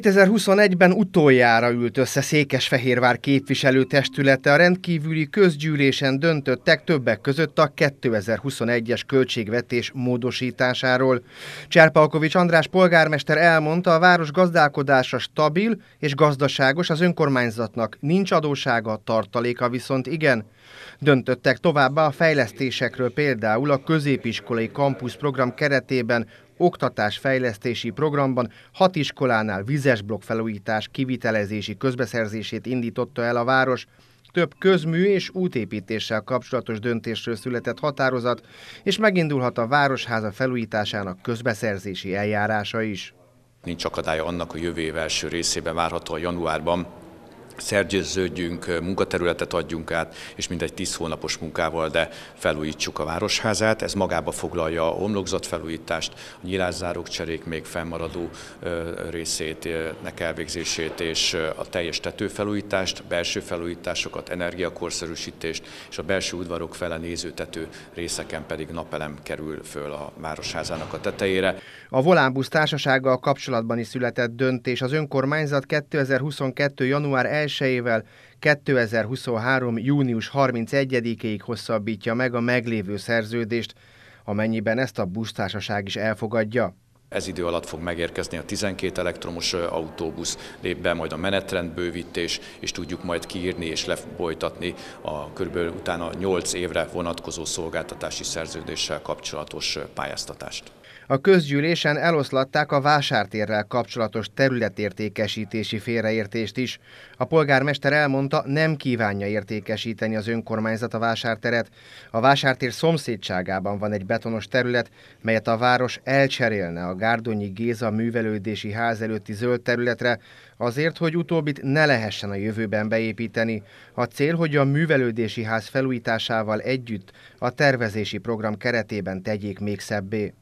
2021-ben utoljára ült össze Székesfehérvár képviselőtestülete a rendkívüli közgyűlésen döntöttek többek között a 2021-es költségvetés módosításáról. Cserpalkovics András polgármester elmondta, a város gazdálkodása stabil és gazdaságos az önkormányzatnak, nincs adósága, tartaléka viszont igen. Döntöttek továbbá a fejlesztésekről például a középiskolai kampusz program keretében oktatásfejlesztési programban hat iskolánál blokk felújítás kivitelezési közbeszerzését indította el a város, több közmű és útépítéssel kapcsolatos döntésről született határozat, és megindulhat a Városháza felújításának közbeszerzési eljárása is. Nincs akadálya annak, hogy jövő év első részében a januárban szergyőződjünk, munkaterületet adjunk át, és mindegy tíz hónapos munkával, de felújítsuk a városházát. Ez magába foglalja a homlokzat felújítást, a nyilázzárók cserék még fennmaradó részét, nek elvégzését és a teljes tetőfelújítást, belső felújításokat, energiakorszerűsítést, és a belső udvarok fele néző tető részeken pedig napelem kerül föl a városházának a tetejére. A Volánbusz társasággal kapcsolatban is született döntés. Az önkormányzat 2022. január 1 1-ével 2023. június 31-ig hosszabbítja meg a meglévő szerződést, amennyiben ezt a busztársaság is elfogadja. Ez idő alatt fog megérkezni a 12 elektromos autóbusz, lép be majd a menetrendbővítés, és tudjuk majd kiírni és lefolytatni a körülbelül utána 8 évre vonatkozó szolgáltatási szerződéssel kapcsolatos pályáztatást. A közgyűlésen eloszlatták a vásártérrel kapcsolatos területértékesítési félreértést is. A polgármester elmondta, nem kívánja értékesíteni az önkormányzat a vásárteret. A vásártér szomszédságában van egy betonos terület, melyet a város elcserélne a Gárdonyi Géza művelődési ház előtti zöld területre, azért, hogy utóbbit ne lehessen a jövőben beépíteni. A cél, hogy a művelődési ház felújításával együtt a tervezési program keretében tegyék még szebbé.